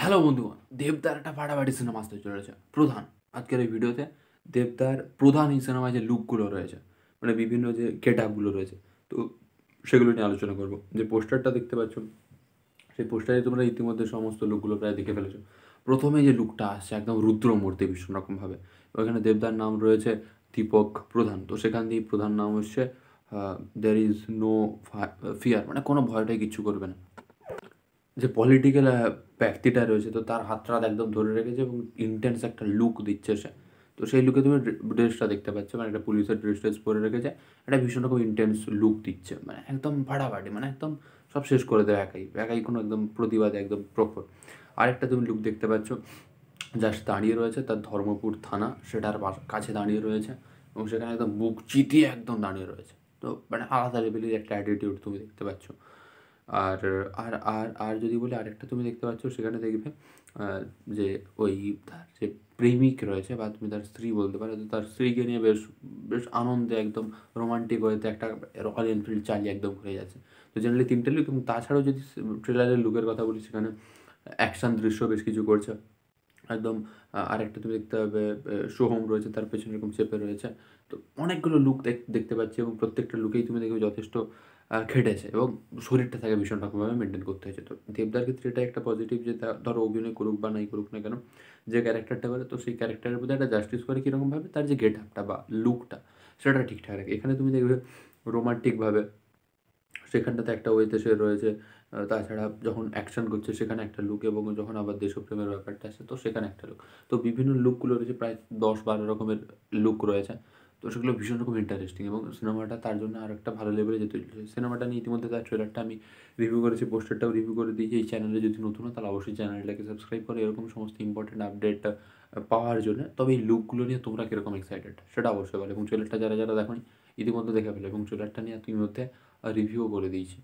hello বন্ধুগণ দেবদার একটা ফাটাফাটি সিনেমা আসতে চলেছে প্রধান আজকের এই ভিডিওতে দেবদার প্রধান এই সিনেমায় যে লুকগুলো রয়েছে মানে বিভিন্ন যে গেট আপগুলো রয়েছে তো সেগুলো নিয়ে আলোচনা করব যে পোস্টারটা দেখতে পাচ্ছ সেই পোস্টারে তোমরা ইতিমধ্যে সমস্ত লুকগুলো প্রায় দেখে ফেলেছো প্রথমে যে লুকটা আসছে একদম রুদ্রমূর্তি ভীষণ রকমভাবে ওখানে দেবদার নাম রয়েছে দীপক প্রধান তো সেখান দিয়ে প্রধান নাম হচ্ছে দ্যার ইজ নো ফিয়ার মানে কোনো ভয়টাই কিছু করবে না যে পলিটিক্যাল ব্যক্তিটা রয়েছে তো তার হাত একদম ধরে রেখেছে এবং ইন্টেন্স একটা লুক দিচ্ছে সে তো সেই লুকে তুমি ড্রেসটা দেখতে পাচ্ছ মানে একটা পুলিশের ড্রেস ড্রেস পরে রেখেছে একটা ভীষণ রকম ইন্টেন্স লুক দিচ্ছে মানে একদম ভাড়াভাড়ি মানে একদম সব শেষ করে দেয় একাই একাই কোনো একদম প্রতিবাদে একদম প্রখর আরেকটা তুমি লুক দেখতে পাচ্ছ জাস্ট দাঁড়িয়ে রয়েছে তার ধর্মপুর থানা সেটার কাছে দাঁড়িয়ে রয়েছে এবং সেখানে একদম বুক চিতিয়ে একদম দাঁড়িয়ে রয়েছে তো মানে আলাদা লেভেলের একটা অ্যাটিটিউড তুমি দেখতে পাচ্ছ আর আর আর আর যদি বলি আরেকটা তুমি দেখতে পাচ্ছ সেখানে দেখবে যে ওই তার যে প্রেমিক রয়েছে বা তুমি তার স্ত্রী বলতে পারো তো তার স্ত্রীকে নিয়ে বেশ বেশ আনন্দে একদম রোমান্টিক হয়েতে একটা রয়্যাল এনফিল্ড চালিয়ে একদম ঘুরে যাচ্ছে তো জেনারেলি তিনটে লুক এবং তাছাড়াও যদি ট্রেলারের লুকের কথা বলি সেখানে অ্যাকশান দৃশ্য বেশ কিছু করছে একদম আরেকটা তুমি দেখতে পাবে সোহম রয়েছে তার পেছনে এরকম চেপে রয়েছে তো অনেকগুলো লুক দেখতে পাচ্ছি এবং প্রত্যেকটা লুকেই তুমি দেখবে যথেষ্ট খেটেছে এবং শরীরটা তাকে ভীষণ রকমভাবে মেনটেন করতে হয়েছে তো দেবদার ক্ষেত্রে এটা একটা পজিটিভ যে ধরো অভিনয় করুক বা নাই করুক না কেন যে ক্যারেক্টারটা করে তো সেই ক্যারেক্টারের মধ্যে একটা জাস্টিস করে কীরকমভাবে তার যে গেট আপটা বা লুকটা সেটা ঠিকঠাক রাখে এখানে তুমি দেখবে রোমান্টিকভাবে সেখানটাতে একটা ওয়েতে সে রয়েছে তাছাড়া যখন অ্যাকশন করছে সেখানে একটা লুক এবং যখন আবার দেশপ্রেমের ব্যাপারটা আসে তো সেখানে একটা লুক তো বিভিন্ন লুকগুলো রয়েছে প্রায় দশ বারো রকমের লুক রয়েছে তো সেগুলো ভীষণ রকম ইন্টারেস্টিং এবং সিনেমাটা তার জন্য আর একটা ভালো লেভেলে যেতে চলেছে সিনেমাটা নিয়ে ইতিমধ্যে তার ট্রেলারটা আমি রিভিউ করেছি পোস্টারটাও রিভিউ করে দিয়েছি এই চ্যানেলে যদি নতুন হয় তাহলে অবশ্যই চ্যানেলটাকে সাবস্ক্রাইব করে এরকম সমস্ত ইম্পর্টেন্ট আপডেট পাওয়ার জন্য তবে এই লুকগুলো নিয়ে তোমরা কীরকম এক্সাইটেড সেটা অবশ্যই বলে এবং ট্রেলারটা যারা যারা দেখো ইতিমধ্যে দেখে ফেলে এবং ট্রেলারটা নিয়ে ইতিমধ্যে রিভিউও করে দিয়েছি